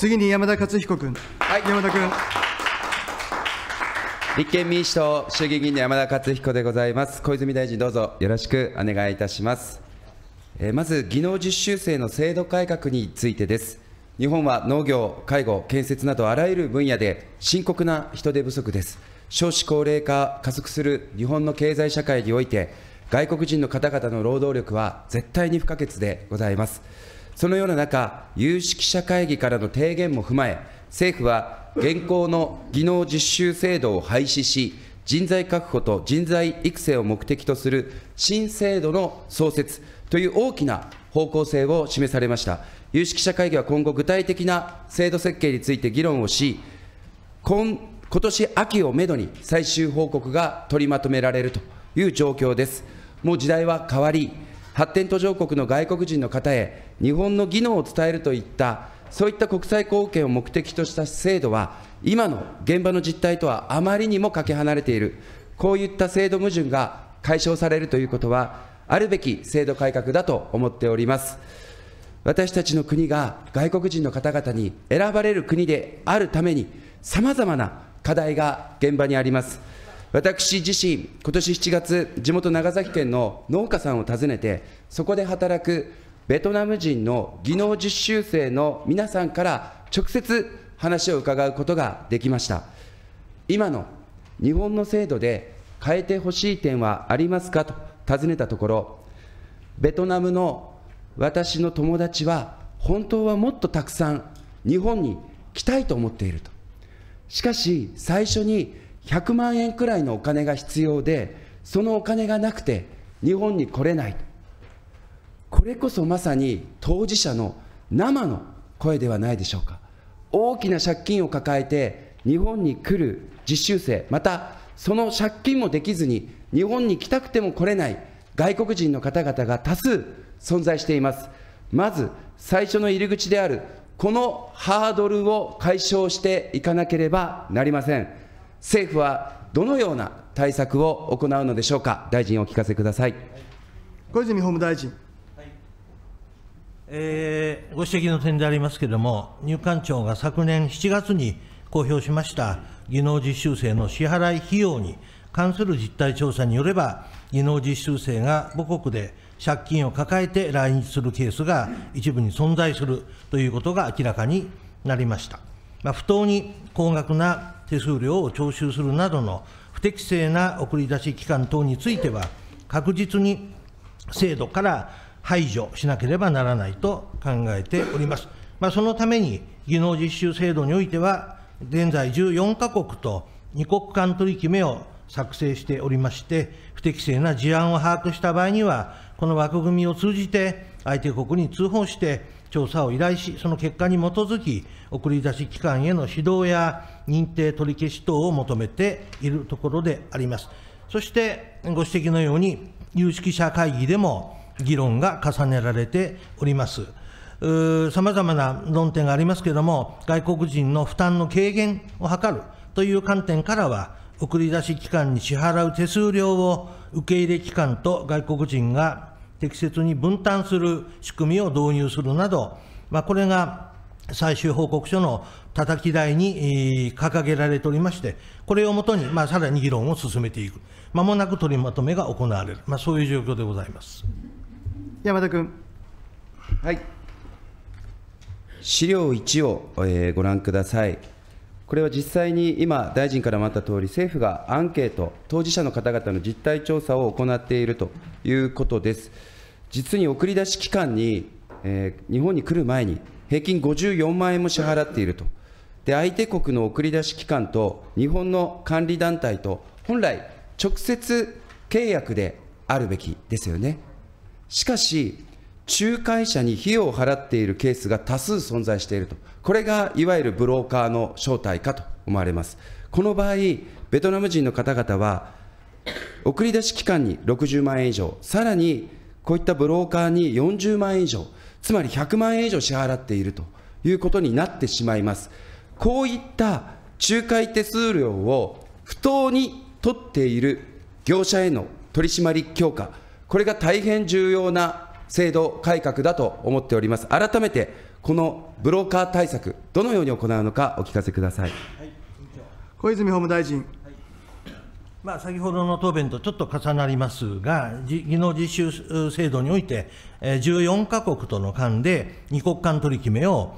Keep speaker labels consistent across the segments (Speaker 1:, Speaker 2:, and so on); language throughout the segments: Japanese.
Speaker 1: 次に山田勝彦君。はい、山田
Speaker 2: 君。立憲民主党衆議院議員の山田勝彦でございます。小泉大臣どうぞよろしくお願いいたします。えまず技能実習生の制度改革についてです。日本は農業、介護、建設などあらゆる分野で深刻な人手不足です。少子高齢化加速する日本の経済社会において、外国人の方々の労働力は絶対に不可欠でございます。そのような中、有識者会議からの提言も踏まえ、政府は現行の技能実習制度を廃止し、人材確保と人材育成を目的とする新制度の創設という大きな方向性を示されました。有識者会議は今後、具体的な制度設計について議論をし、今今年秋をめどに最終報告が取りまとめられるという状況です。もう時代は変わり、発展途上国の外国人の方へ日本の技能を伝えるといったそういった国際貢献を目的とした制度は、今の現場の実態とはあまりにもかけ離れている、こういった制度矛盾が解消されるということは、あるべき制度改革だと思っております。私たちの国が外国人の方々に選ばれる国であるために、さまざまな課題が現場にあります。私自身、今年7月、地元長崎県の農家さんを訪ねて、そこで働くベトナム人の技能実習生の皆さんから直接話を伺うことができました今の日本の制度で変えてほしい点はありますかと尋ねたところベトナムの私の友達は本当はもっとたくさん日本に来たいと思っているとしかし最初に100万円くらいのお金が必要でそのお金がなくて日本に来れないこれこそまさに当事者の生の声ではないでしょうか。大きな借金を抱えて日本に来る実習生、またその借金もできずに日本に来たくても来れない外国人の方々が多数存在しています。まず最初の入り口であるこのハードルを解消していかなければなりません。政府はどのような対策を行うのでしょうか。大臣お聞かせください。小泉法務大臣。
Speaker 3: えー、ご指摘の点でありますけれども、入管庁が昨年7月に公表しました技能実習生の支払い費用に関する実態調査によれば、技能実習生が母国で借金を抱えて来日するケースが一部に存在するということが明らかになりました。まあ、不当に高額な手数料を徴収するなどの不適正な送り出し機関等については、確実に制度から排除しなければならないと考えております。まあ、そのために、技能実習制度においては、現在14カ国と2国間取り決めを作成しておりまして、不適正な事案を把握した場合には、この枠組みを通じて、相手国に通報して、調査を依頼し、その結果に基づき、送り出し機関への指導や認定取り消し等を求めているところであります。そして、ご指摘のように、有識者会議でも、議論が重ねられております。さまざまな論点がありますけれども、外国人の負担の軽減を図るという観点からは、送り出し機関に支払う手数料を受け入れ機関と外国人が適切に分担する仕組みを導入するなど、まあ、これが最終報告書のたたき台に掲げられておりまして、これをもとに、まあ、さらに議論を進めていく、まもなく取りまとめが行われる、まあ、そういう状況でございます。山田君。はい。
Speaker 2: 資料1を、えー、ご覧ください。これは実際に今、大臣からもあったとおり、政府がアンケート、当事者の方々の実態調査を行っているということです。実に送り出し機関に、えー、日本に来る前に、平均54万円も支払っていると、で相手国の送り出し機関と日本の管理団体と、本来、直接契約であるべきですよね。しかし、仲介者に費用を払っているケースが多数存在していると、これがいわゆるブローカーの正体かと思われます。この場合、ベトナム人の方々は、送り出し期間に60万円以上、さらにこういったブローカーに40万円以上、つまり100万円以上支払っているということになってしまいます。こういった仲介手数料を不当に取っている業者への取締り強化、これが大変重要な制度改革だと思っております。改めて、このブローカー対策、どのように行うのか、お聞かせください。
Speaker 3: 小泉法務大臣。まあ、先ほどの答弁とちょっと重なりますが、技能実習制度において、14カ国との間で2国間取り決めを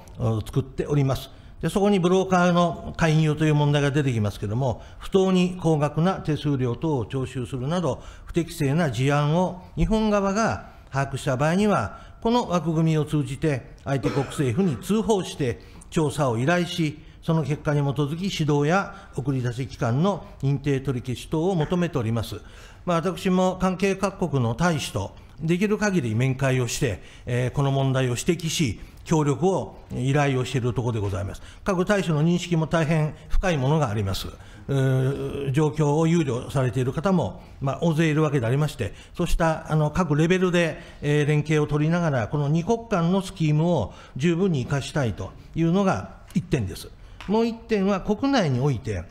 Speaker 3: 作っております。でそこにブローカーの勧誘という問題が出てきますけれども、不当に高額な手数料等を徴収するなど、不適正な事案を日本側が把握した場合には、この枠組みを通じて、相手国政府に通報して、調査を依頼し、その結果に基づき指導や送り出し機関の認定取り消し等を求めております。まあ、私も関係各国の大使とできる限り面会をして、えー、この問題を指摘し、協力を依頼をしているところでございます。各大使の認識も大変深いものがあります。状況を憂慮されている方も、まあ、大勢いるわけでありまして、そうしたあの各レベルで、えー、連携を取りながら、この2国間のスキームを十分に生かしたいというのが1点です。もう1点は国内において、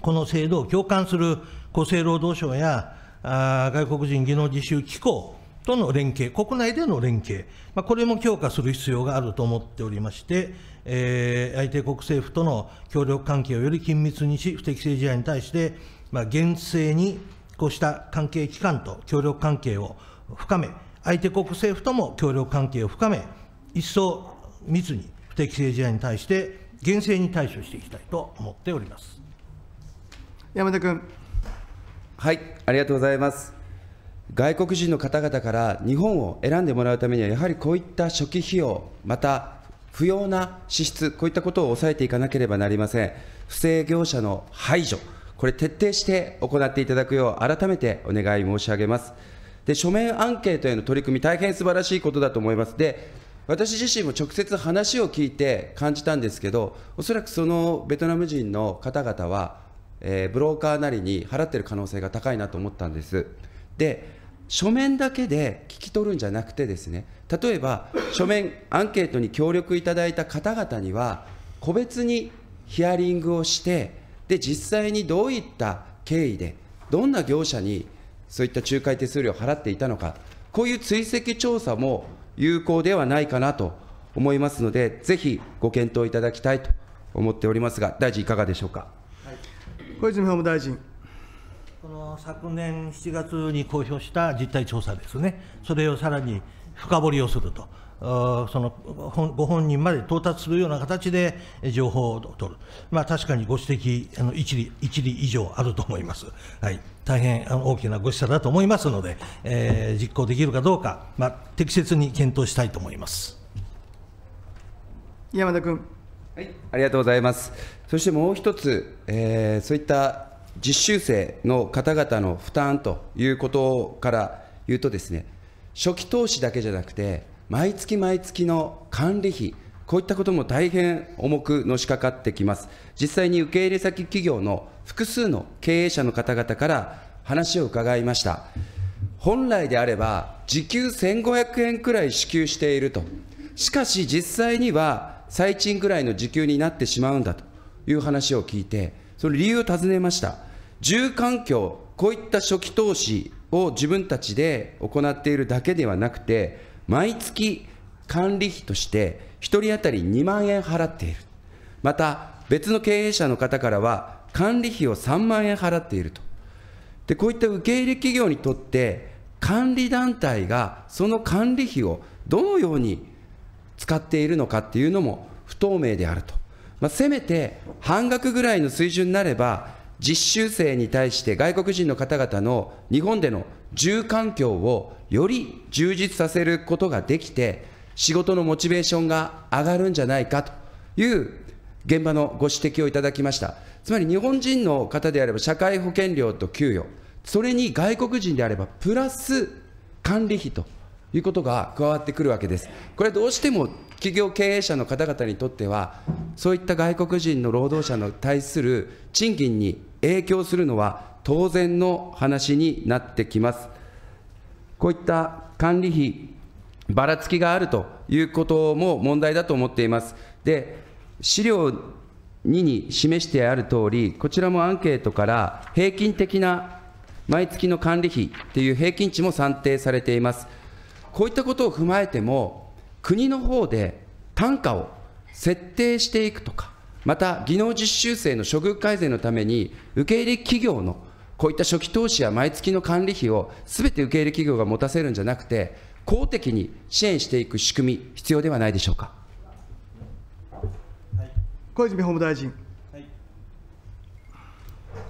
Speaker 3: この制度を共感する厚生労働省やあ外国人技能実習機構との連携、国内での連携、まあ、これも強化する必要があると思っておりまして、えー、相手国政府との協力関係をより緊密にし、不適正事案に対して、まあ、厳正にこうした関係機関と協力関係を深め、相手国政府とも協力関係を深め、一層密に不適正事案に対して、厳正に対処していきたいと思っております
Speaker 2: 山田君。はい、ありがとうございます。外国人の方々から日本を選んでもらうためには、やはりこういった初期費用、また不要な支出、こういったことを抑えていかなければなりません。不正業者の排除、これ徹底して行っていただくよう改めてお願い申し上げます。で、書面アンケートへの取り組み、大変素晴らしいことだと思います。で、私自身も直接話を聞いて感じたんですけど、おそらくそのベトナム人の方々は、えー、ブローカーなりに払ってる可能性が高いなと思ったんです。で、書面だけで聞き取るんじゃなくてですね、例えば書面、アンケートに協力いただいた方々には、個別にヒアリングをして、で、実際にどういった経緯で、どんな業者にそういった仲介手数料を払っていたのか、こういう追跡調査も有効ではないかなと思いますので、ぜひご検討いただきたいと思っておりますが、大臣、いかがでしょうか。
Speaker 3: 小泉法務大臣この昨年7月に公表した実態調査ですね、それをさらに深掘りをすると、そのご本人まで到達するような形で情報を取る、まあ、確かにご指摘、あの一理一理以上あると思います、はい、大変大きなご示唆だと思いますので、えー、実行できるかどうか、まあ、適切に検討したいと思います
Speaker 1: 山田君。
Speaker 2: はい、ありがとうございます。そしてもう一つ、えー、そういった実習生の方々の負担ということから言うとですね、初期投資だけじゃなくて、毎月毎月の管理費、こういったことも大変重くのしかかってきます。実際に受け入れ先企業の複数の経営者の方々から話を伺いました。本来であれば、時給1500円くらい支給していると。しかし実際には、最賃くらいの時給になってしまうんだという話を聞いて、その理由を尋ねました。住環境、こういった初期投資を自分たちで行っているだけではなくて、毎月管理費として1人当たり2万円払っている。また、別の経営者の方からは、管理費を3万円払っていると。で、こういった受け入れ企業にとって、管理団体がその管理費をどのように使っているのかっていうのも不透明であると。まあ、せめて半額ぐらいの水準になれば、実習生に対して外国人の方々の日本での住環境をより充実させることができて、仕事のモチベーションが上がるんじゃないかという現場のご指摘をいただきました。つまり日本人の方であれば社会保険料と給与、それに外国人であればプラス管理費ということが加わってくるわけです。これどうしても企業経営者の方々にとっては、そういった外国人の労働者の対する賃金に影響するのは当然の話になってきます。こういった管理費、ばらつきがあるということも問題だと思っています。で資料2に示してある通り、こちらもアンケートから平均的な毎月の管理費っていう平均値も算定されています。こういったことを踏まえても、国の方で単価を設定していくとか、また技能実習生の処遇改善のために受け入れ企業のこういった初期投資や毎月の管理費をすべて受け入れ企業が持たせるんじゃなくて公的に支援していく仕組み必要ではないでしょうか、
Speaker 3: はい、小泉法務大臣。はい、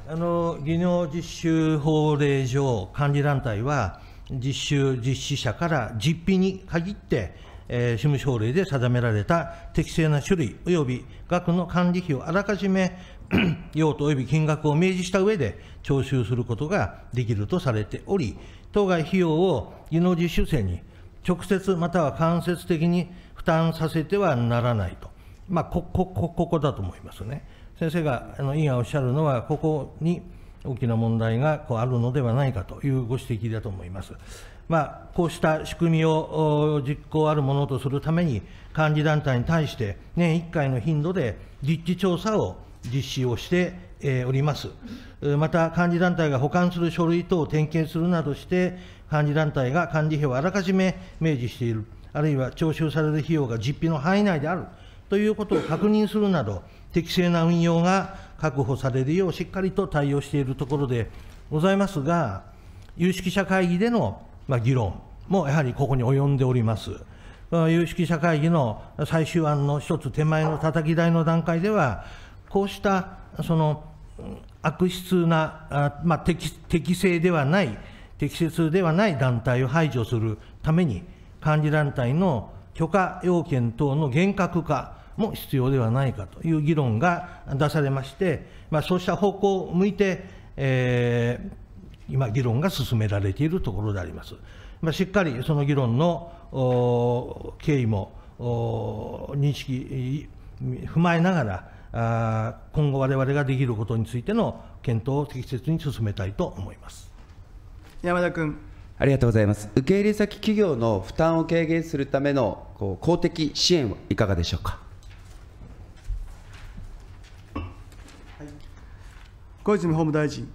Speaker 3: あの技能実習法令上、管理団体は、実習実施者から実費に限って、えー、事務省令で定められた適正な種類及び額の管理費をあらかじめ 用途及び金額を明示した上で徴収することができるとされており、当該費用を技能実習生に直接または間接的に負担させてはならないと。まあ、こここここだと思いますね。先生があの委員がおっしゃるのは、ここに大きな問題がこうあるのではないかというご指摘だと思います。まあ、こうした仕組みを実行あるものとするために、管理団体に対して、年1回の頻度で実地調査を実施をしております。また、管理団体が保管する書類等を点検するなどして、管理団体が管理費をあらかじめ明示している、あるいは徴収される費用が実費の範囲内であるということを確認するなど、適正な運用が確保されるようしっかりと対応しているところでございますが、有識者会議でのまあ、議論もやはりここに及んでおります。有識者会議の最終案の一つ手前のたたき台の段階では、こうしたその悪質な、まあ、適適正ではない、適切ではない団体を排除するために、管理団体の許可要件等の厳格化も必要ではないかという議論が出されまして、まあ、そうした方向を向いて、えー今、議論が進められているところであります。まあ、しっかりその議論の経緯も認識、踏まえながら、今後、われわれができることについての検討を適切に進めたいと思います
Speaker 2: 山田君。ありがとうございます。受け入れ先企業の負担を軽減するためのこう公的支援はいかがでしょうか。
Speaker 3: 小泉法務大臣。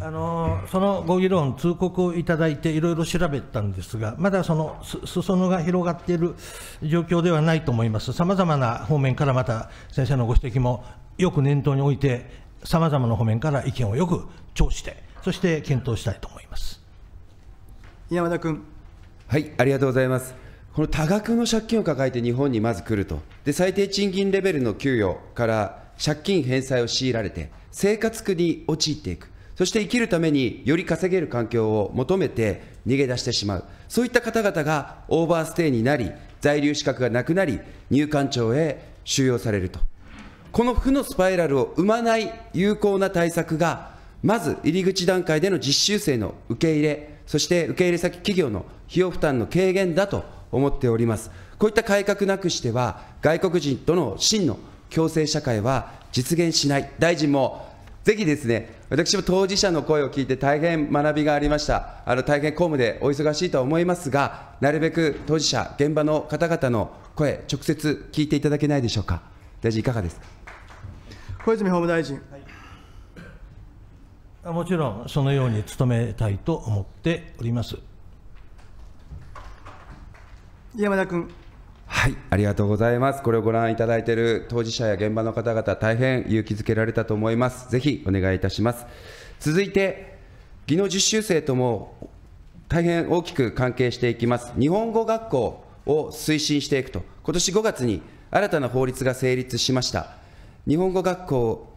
Speaker 3: あのそのご議論、通告をいただいて、いろいろ調べたんですが、まだその裾野が広がっている状況ではないと思います、さまざまな方面からまた先生のご指摘もよく念頭に置いて、さまざまな方面から意見をよく聴して、そして検討したいと思います
Speaker 2: 山田君。はい、ありがとうございます。この多額の借金を抱えて日本にまず来ると、で最低賃金レベルの給与から借金返済を強いられて、生活苦に陥っていく。そして生きるためにより稼げる環境を求めて逃げ出してしまう。そういった方々がオーバーステイになり、在留資格がなくなり、入管庁へ収容されると。この負のスパイラルを生まない有効な対策が、まず入り口段階での実習生の受け入れ、そして受け入れ先企業の費用負担の軽減だと思っております。こういった改革なくしては、外国人との真の共生社会は実現しない。大臣もぜひですね、私も当事者の声を聞いて大変学びがありました。あの大変公務でお忙しいとは思いますが、なるべく当事者、現場の方々の声、直接聞いていただけないでしょうか。大臣、いかがですか。小泉法
Speaker 3: 務大臣。はい、もちろん、そのように努めたいと思っております。山田君。
Speaker 2: はい、ありがとうございます。これをご覧いただいている当事者や現場の方々、大変勇気づけられたと思います。ぜひお願いいたします。続いて、技能実習生とも大変大きく関係していきます。日本語学校を推進していくと、今年5月に新たな法律が成立しました。日本語学校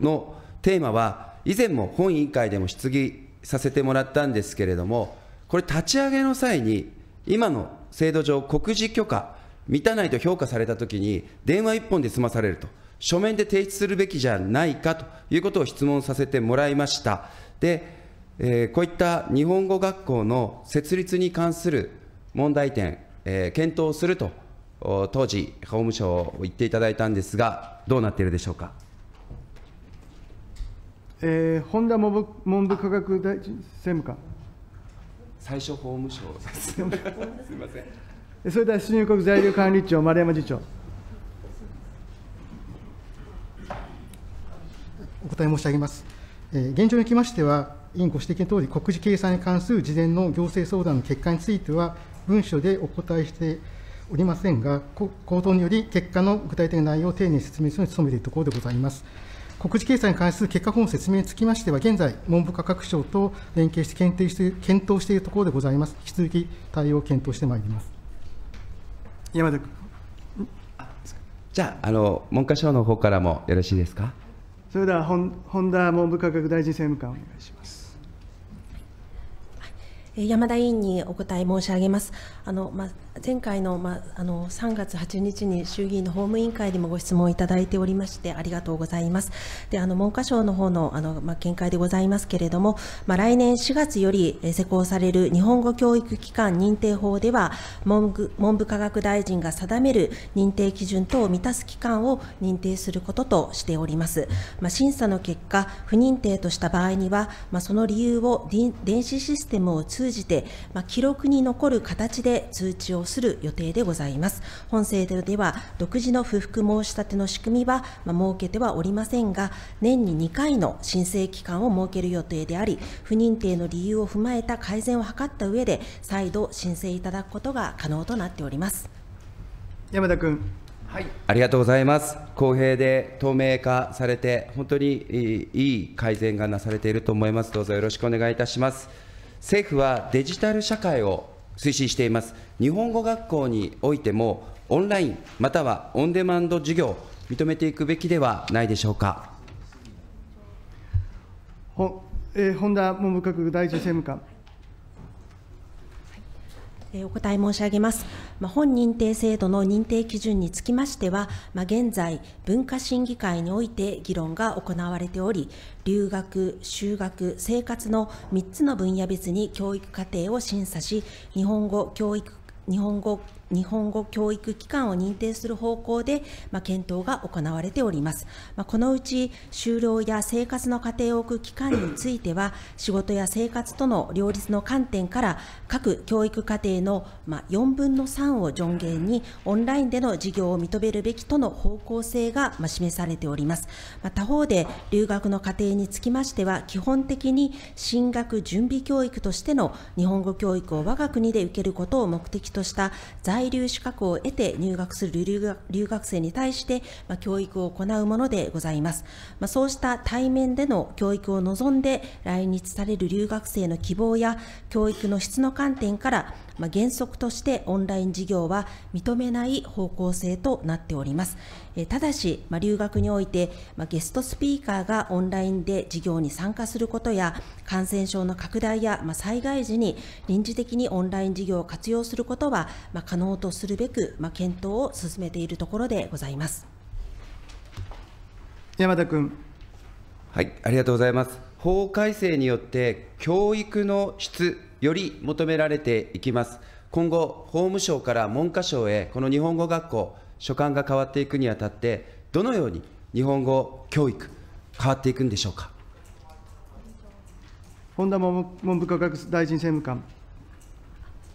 Speaker 2: のテーマは、以前も本委員会でも質疑させてもらったんですけれども、これ立ち上げの際に、今の制度上、告示許可、満たないと評価されたときに、電話一本で済まされると、書面で提出するべきじゃないかということを質問させてもらいました。でえー、こういった日本語学校の設立に関する問題点、えー、検討すると当時、法務省を言っていただいたんですが、どうなっているでしょうか。
Speaker 1: えー、本田文部科学大臣政務官。
Speaker 2: 最初法務省すみませ
Speaker 1: んそれでは
Speaker 4: 出入国在留管理庁丸山次長お答え申し上げます、え現状におきましては委員ご指摘のとおり国事計算に関する事前の行政相談の結果については文書でお答えしておりませんが、口頭により結果の具体的な内容を丁寧に説明するように努めているところでございます。告示掲載に関する結果本説明につきましては、現在、文部科学省と連携して検定して検討しているところでございます。引き続き対応を検討してまいります。
Speaker 1: 山田君。
Speaker 2: じゃあ、あの文科省の方からもよろしいですか。
Speaker 1: それでは本、本田文部科学大臣政務官、お願いします。
Speaker 5: 山田委員にお答え申し上げます。あのまあ前回の,、まあ、の3月8日に衆議院の法務委員会でもご質問をいただいておりましてありがとうございます。であの文科省の方のあの、ま見解でございますけれども、ま来年4月より施行される日本語教育機関認定法では文部文部科学大臣が定める認定基準等を満たす機関を認定することとしております。ま審査の結果不認定とした場合には、まその理由を電子システムを通じて、ま記録に残る形で通知を討する予定でございます。本制度では独自の不服申し立ての仕組みは、ま設けてはおりませんが、年に2回の申請期間を設ける予定であり、不認定の理由を踏まえた改善を図った上で、再度申請いただくことが可能となっております。山田君。
Speaker 2: はい、ありがとうございます。公平で透明化されて、本当にいい改善がなされていると思います。どうぞよろしくお願いいたします。政府はデジタル社会を推進しています。日本語学校においても、オンラインまたはオンデマンド授業、認めていくべきではないでしょうか。
Speaker 1: ほえー、本田文部科学大臣政務官。
Speaker 5: お答え申し上げます。ま本認定制度の認定基準につきましては、ま現在、文化審議会において議論が行われており、留学、就学、生活の3つの分野別に教育課程を審査し、日本語教育日本語日本語教育機関を認定する方向で、まあ、検討が行われております。まあ、このうち、就労や生活の過程を置く機関については、仕事や生活との両立の観点から、各教育課程の、まあ、4分の3を上限に、オンラインでの事業を認めるべきとの方向性が、まあ、示されております。まあ、他方で、留学の過程につきましては、基本的に進学準備教育としての日本語教育を我が国で受けることを目的とした在在留資格を得て入学する留学生に対して、ま教育を行うものでございます。まそうした対面での教育を望んで来日される留学生の希望や教育の質の観点からまあ、原則としてオンライン事業は認めない方向性となっております。えただし、まあ、留学において、まあ、ゲストスピーカーがオンラインで事業に参加することや、感染症の拡大や、まあ、災害時に臨時的にオンライン事業を活用することは、まあ、可能とするべく、まあ、検討を進めているところでございます。
Speaker 2: 山田君。はい、ありがとうございます。法改正によって教育の質より求められていきます。今後、法務省から文科省へ、この日本語学校、所管が変わっていくにあたって、どのように日本語教育、変わっていくんでしょうか。本田文
Speaker 1: 部科学大臣政務官。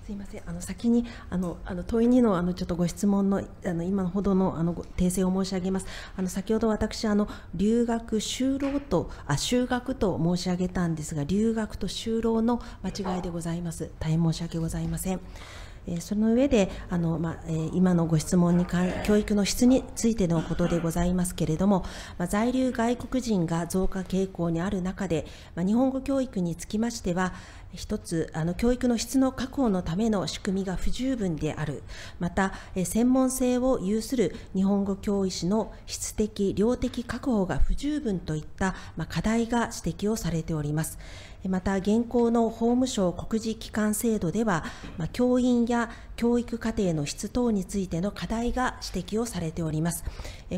Speaker 5: すいませんあの先にあのあの問い2のあのちょっとご質問のあの今ほどのあの訂正を申し上げますあの先ほど私あの留学就労とあ就学と申し上げたんですが留学と就労の間違いでございます大変申し訳ございません。えその上であの、まあえ今のご質問に教育の質についてのことでございますけれども、まあ、在留外国人が増加傾向にある中で、まあ、日本語教育につきましては一つあの教育の質の確保のための仕組みが不十分であるまた専門性を有する日本語教師の質的量的確保が不十分といった、ま課題が指摘をされております。また現行の法務省告示機関制度では、教員や教育課程の質等についての課題が指摘をされております。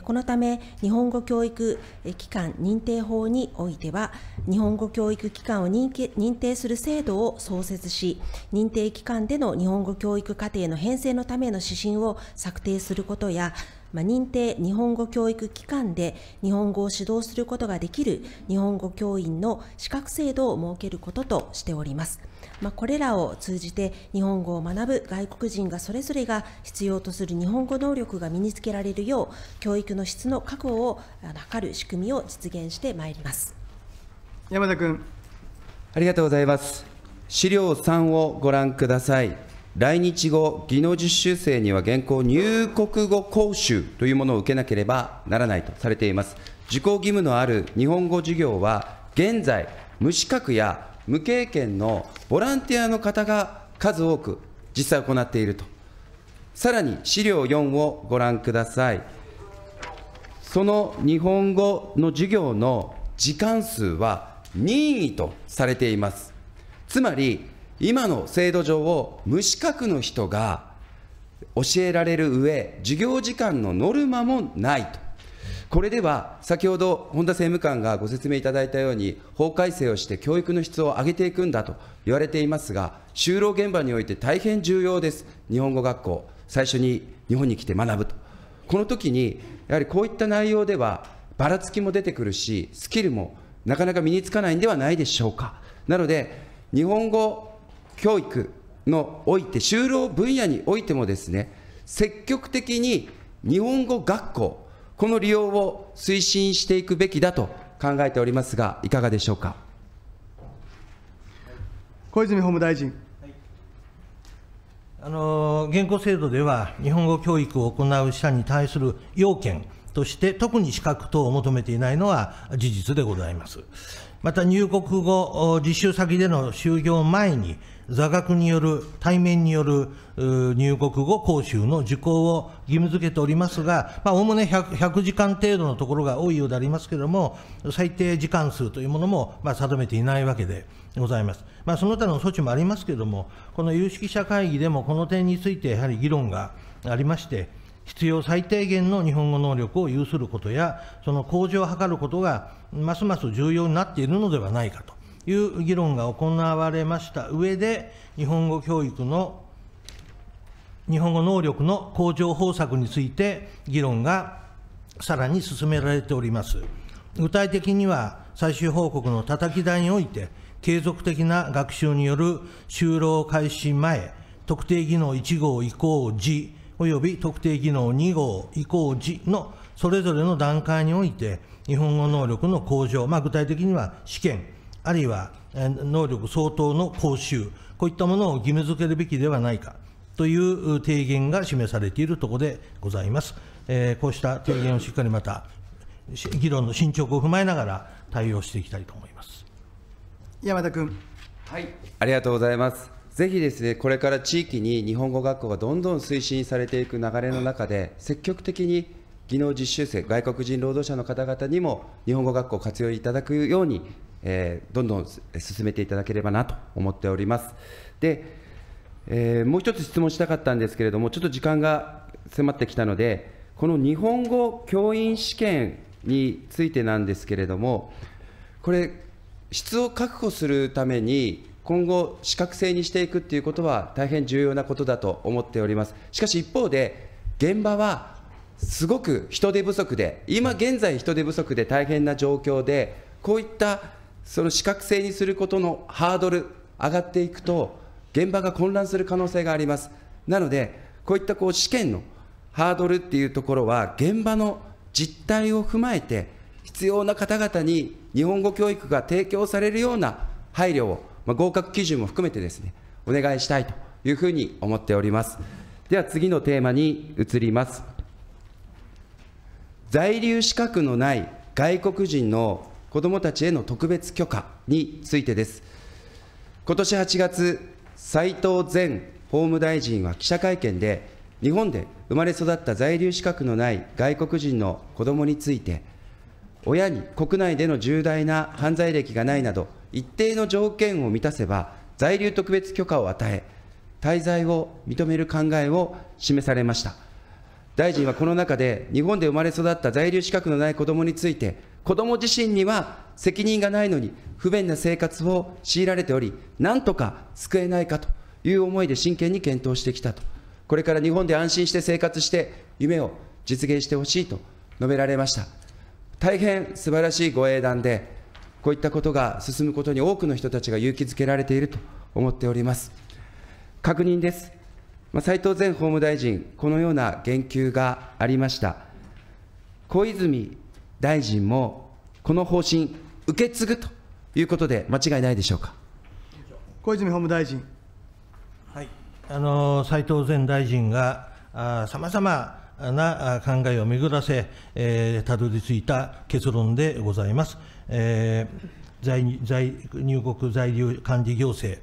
Speaker 5: このため、日本語教育機関認定法においては、日本語教育機関を認定する制度を創設し、認定機関での日本語教育課程の編成のための指針を策定することや、まあ、認定日本語教育機関で日本語を指導することができる日本語教員の資格制度を設けることとしております。まあ、これらを通じて日本語を学ぶ外国人がそれぞれが必要とする日本語能力が身につけられるよう教育の質の確保を図る仕組みを実現してまいります
Speaker 2: 山田君ありがとうございます資料3をご覧ください来日後、技能実習生には現行入国後講習というものを受けなければならないとされています。受講義務のある日本語授業は、現在、無資格や無経験のボランティアの方が数多く実際行っていると。さらに資料4をご覧ください。その日本語の授業の時間数は任意とされています。つまり、今の制度上を無資格の人が教えられる上、授業時間のノルマもないと。これでは、先ほど本田政務官がご説明いただいたように、法改正をして教育の質を上げていくんだと言われていますが、就労現場において大変重要です。日本語学校、最初に日本に来て学ぶと。この時に、やはりこういった内容では、ばらつきも出てくるし、スキルもなかなか身につかないんではないでしょうか。なので、日本語教育のおいて、就労分野においてもですね、積極的に日本語学校、この利用を推進していくべきだと考えておりますが、いかがでしょうか。
Speaker 3: 小泉法務大臣。あの現行制度では、日本語教育を行う者に対する要件、として特に資格等を求めていないのは事実でございます。また入国後、実習先での就業前に、座学による、対面による入国後講習の受講を義務付けておりますが、おおむね 100, 100, 時間程度のところが多いようでありますけれども、最低時間数というものも、まあ、定めていないわけでございます。まあ、その他の措置もありますけれども、この有識者会議でもこの点についてやはり議論がありまして、必要最低限の日本語能力を有することや、その向上を図ることが、ますます重要になっているのではないかという議論が行われました上で、日本語教育の、日本語能力の向上方策について、議論がさらに進められております。具体的には、最終報告のたたき台において、継続的な学習による就労開始前、特定技能1号移行時、及び特定技能2号移行時のそれぞれの段階において、日本語能力の向上、まあ、具体的には試験、あるいは能力相当の講習、こういったものを義務付けるべきではないかという提言が示されているところでございます。えー、こうした提言をしっかりまた、議論の進捗を踏まえながら対応していきたいと思います。
Speaker 1: 山田君。はい、
Speaker 2: ありがとうございます。ぜひですね、これから地域に日本語学校がどんどん推進されていく流れの中で、積極的に技能実習生、外国人労働者の方々にも日本語学校を活用いただくように、えー、どんどん進めていただければなと思っております。で、えー、もう一つ質問したかったんですけれども、ちょっと時間が迫ってきたので、この日本語教員試験についてなんですけれども、これ、質を確保するために、今後、資格制にしていくということは大変重要なことだと思っております。しかし一方で、現場はすごく人手不足で、今現在人手不足で大変な状況で、こういったその資格制にすることのハードル、上がっていくと、現場が混乱する可能性があります。なので、こういったこう試験のハードルっていうところは、現場の実態を踏まえて、必要な方々に日本語教育が提供されるような配慮をまあ、合格基準も含めてですね、お願いしたいというふうに思っております。では次のテーマに移ります。在留資格のない外国人の子どもたちへの特別許可についてです。今年8月、斉藤前法務大臣は記者会見で、日本で生まれ育った在留資格のない外国人の子どもについて、親に国内での重大な犯罪歴がないなど、一定の条件を満たせば、在留特別許可を与え、滞在を認める考えを示されました。大臣はこの中で、日本で生まれ育った在留資格のない子どもについて、子ども自身には責任がないのに、不便な生活を強いられており、なんとか救えないかという思いで真剣に検討してきたと、これから日本で安心して生活して、夢を実現してほしいと述べられました。大変素晴らしいご英断で、こういったことが進むことに多くの人たちが勇気づけられていると思っております。確認です。まあ、斉藤前法務大臣、このような言及がありました。小泉大臣も、この方針、受け継ぐということで、間違いないでしょうか。
Speaker 3: 小泉法務大臣。はい、あの斉藤前大臣がさまざまな考えを巡らせ、えー、たどり着いた結論でございます。えー、在在入国在留管理行政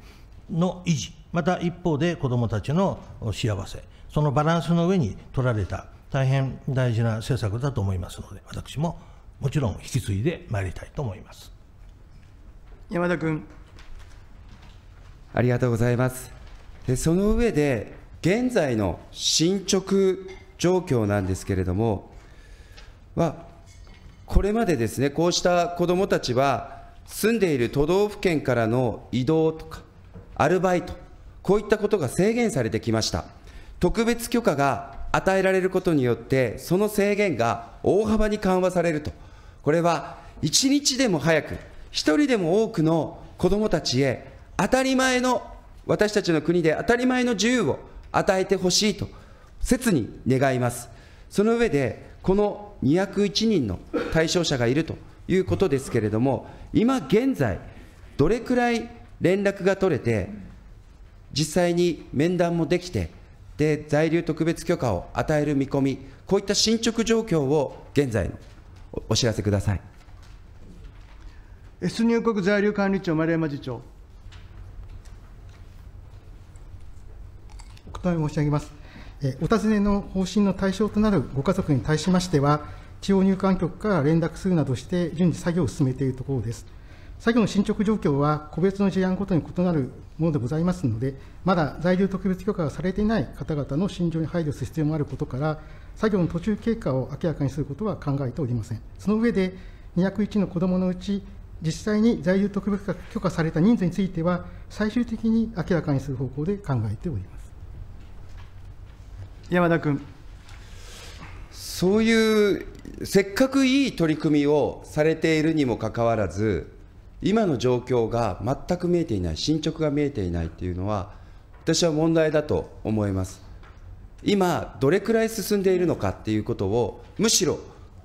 Speaker 3: の維持、また一方で子どもたちの幸せ、そのバランスの上に取られた、大変大事な政策だと思いますので、私ももちろん引き継いでまいりたいと思います
Speaker 2: 山田君。ありがとうございます。でその上で現在の進捗状況なんですけれども、はこれまでですね、こうした子どもたちは、住んでいる都道府県からの移動とか、アルバイト、こういったことが制限されてきました。特別許可が与えられることによって、その制限が大幅に緩和されると、これは一日でも早く、一人でも多くの子どもたちへ、当たり前の、私たちの国で当たり前の自由を与えてほしいと切に願います。その上で、この201人の対象者がいるということですけれども、今現在、どれくらい連絡が取れて、実際に面談もできて、で在留特別許可を与える見込み、こういった進捗状況を現在のお知らせください。
Speaker 1: S 入国在留管理庁、丸山次長。
Speaker 4: お答え申し上げます。お尋ねの方針の対象となるご家族に対しましては、地方入管局から連絡するなどして順次作業を進めているところです。作業の進捗状況は個別の事案ごとに異なるものでございますので、まだ在留特別許可がされていない方々の心情に配慮する必要もあることから、作業の途中経過を明らかにすることは考えておりません。その上で、201の子どものうち、実際に在留特別許可された人数については、最終的に明らかにする方向で考えております。
Speaker 2: 山田君。そういうせっかくいい取り組みをされているにもかかわらず、今の状況が全く見えていない、進捗が見えていないというのは、私は問題だと思います。今、どれくらい進んでいるのかっていうことを、むしろ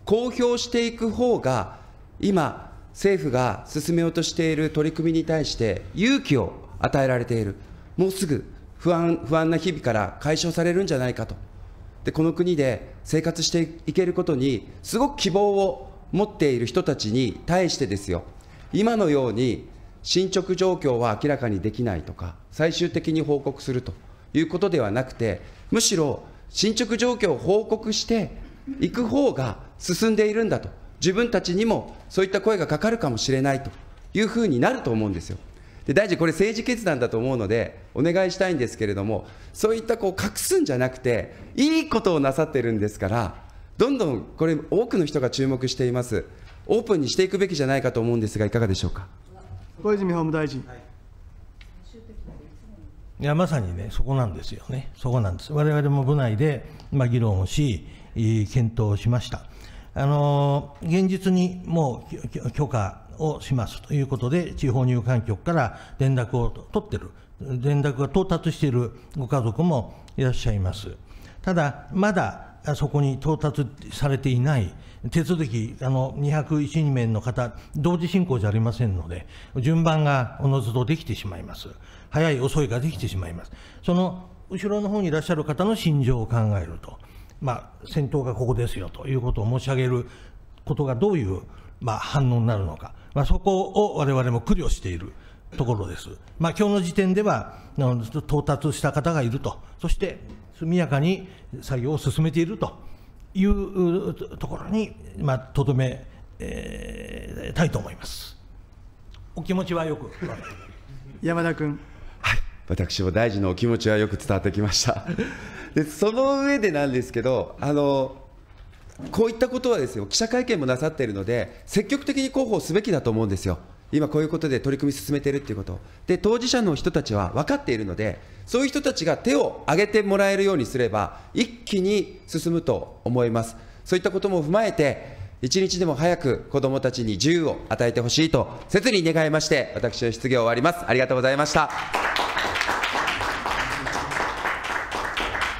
Speaker 2: 公表していく方が、今、政府が進めようとしている取り組みに対して勇気を与えられている、もうすぐ不安不安な日々から解消されるんじゃないかとでこの国で生活していけることにすごく希望を持っている人たちに対してですよ今のように進捗状況は明らかにできないとか最終的に報告するということではなくてむしろ進捗状況を報告していく方が進んでいるんだと自分たちにもそういった声がかかるかもしれないというふうになると思うんですよ。で大臣、これ政治決断だと思うので、お願いしたいんですけれども、そういったこう隠すんじゃなくて、いいことをなさってるんですから、どんどんこれ、多くの人が注目しています、オープンにしていくべきじゃないかと思うんですが、いかがでしょうか
Speaker 1: 小泉法務大臣。
Speaker 3: いやまさにね、そこなんですよね、そこなんです、われわれも部内で、まあ、議論をし、検討しました。あの現実にもう許可をしますということで、地方入管局から連絡を取ってる、連絡が到達しているご家族もいらっしゃいます。ただ、まだそこに到達されていない手続き、あの201名の方、同時進行じゃありませんので、順番がおのずとできてしまいます。早い、遅いができてしまいます。その後ろの方にいらっしゃる方の心情を考えると、まあ、戦闘がここですよということを申し上げることがどういう、まあ、反応になるのか、まあ、そこを我々も苦慮しているところです。まあ、今日の時点では到達した方がいると、そして速やかに作業を進めているというところに、まあ、とどめ、えー、たいと思います。お気持ちはよく 山田君、
Speaker 2: はい、私も大臣のお気持ちはよく伝わってきました。でその上でなんですけどあのこういったことはですよ記者会見もなさっているので、積極的に広報すべきだと思うんですよ。今こういうことで取り組み進めているということ。で、当事者の人たちは分かっているので、そういう人たちが手を挙げてもらえるようにすれば、一気に進むと思います。そういったことも踏まえて、一日でも早く子どもたちに自由を与えてほしいと、切に願いまして、私の質疑を終わります。ありがとうございました。